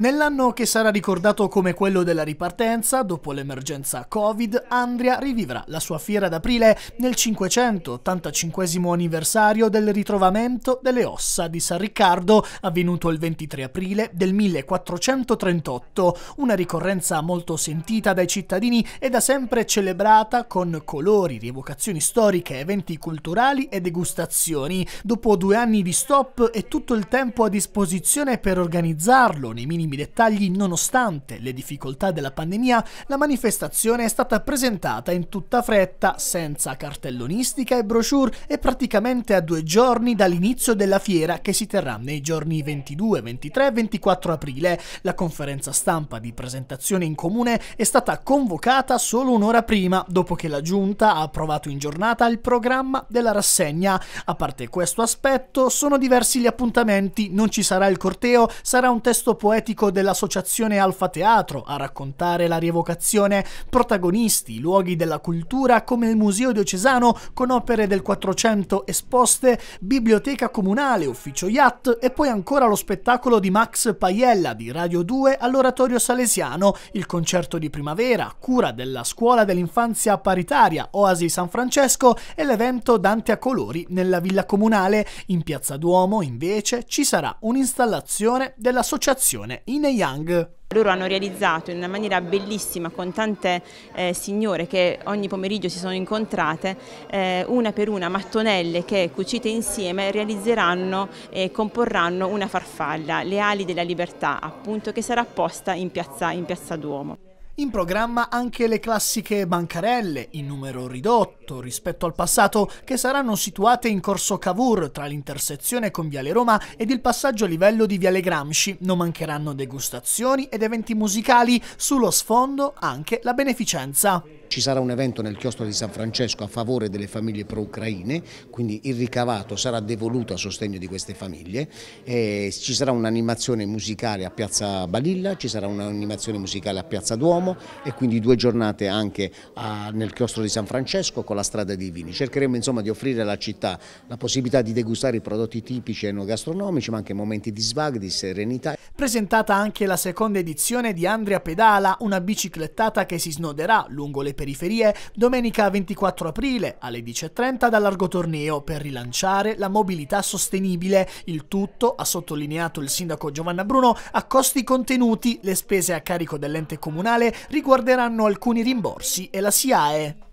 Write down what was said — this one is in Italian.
Nell'anno che sarà ricordato come quello della ripartenza, dopo l'emergenza Covid, Andria rivivrà la sua fiera d'aprile nel 585 anniversario del ritrovamento delle ossa di San Riccardo, avvenuto il 23 aprile del 1438, una ricorrenza molto sentita dai cittadini e da sempre celebrata con colori, rievocazioni storiche, eventi culturali e degustazioni. Dopo due anni di stop e tutto il tempo a disposizione per organizzarlo nei minimi minimi dettagli, nonostante le difficoltà della pandemia, la manifestazione è stata presentata in tutta fretta, senza cartellonistica e brochure e praticamente a due giorni dall'inizio della fiera che si terrà nei giorni 22, 23 e 24 aprile. La conferenza stampa di presentazione in comune è stata convocata solo un'ora prima, dopo che la giunta ha approvato in giornata il programma della rassegna. A parte questo aspetto, sono diversi gli appuntamenti, non ci sarà il corteo, sarà un testo poetico amico dell'associazione Alfa Teatro a raccontare la rievocazione, protagonisti, luoghi della cultura come il Museo Diocesano con opere del 400 esposte, biblioteca comunale, ufficio yacht e poi ancora lo spettacolo di Max Paiella di Radio 2 all'Oratorio Salesiano, il concerto di primavera, cura della scuola dell'infanzia paritaria Oasi San Francesco e l'evento Dante a colori nella villa comunale. In Piazza Duomo invece ci sarà un'installazione dell'associazione Yin e Loro hanno realizzato in una maniera bellissima con tante eh, signore che ogni pomeriggio si sono incontrate, eh, una per una mattonelle che cucite insieme realizzeranno e comporranno una farfalla, le ali della libertà appunto che sarà posta in piazza, in piazza Duomo in programma anche le classiche bancarelle, in numero ridotto rispetto al passato, che saranno situate in Corso Cavour tra l'intersezione con Viale Roma ed il passaggio a livello di Viale Gramsci. Non mancheranno degustazioni ed eventi musicali, sullo sfondo anche la beneficenza. Ci sarà un evento nel chiostro di San Francesco a favore delle famiglie pro-ucraine, quindi il ricavato sarà devoluto a sostegno di queste famiglie. E ci sarà un'animazione musicale a Piazza Balilla, ci sarà un'animazione musicale a Piazza Duomo e quindi due giornate anche a, nel chiostro di San Francesco con la strada dei vini. Cercheremo insomma di offrire alla città la possibilità di degustare i prodotti tipici e non gastronomici, ma anche momenti di svago, di serenità. Presentata anche la seconda edizione di Andrea Pedala, una biciclettata che si snoderà lungo le periferie domenica 24 aprile alle 10.30 largo Torneo per rilanciare la mobilità sostenibile. Il tutto, ha sottolineato il sindaco Giovanna Bruno, a costi contenuti. Le spese a carico dell'ente comunale riguarderanno alcuni rimborsi e la SIAE.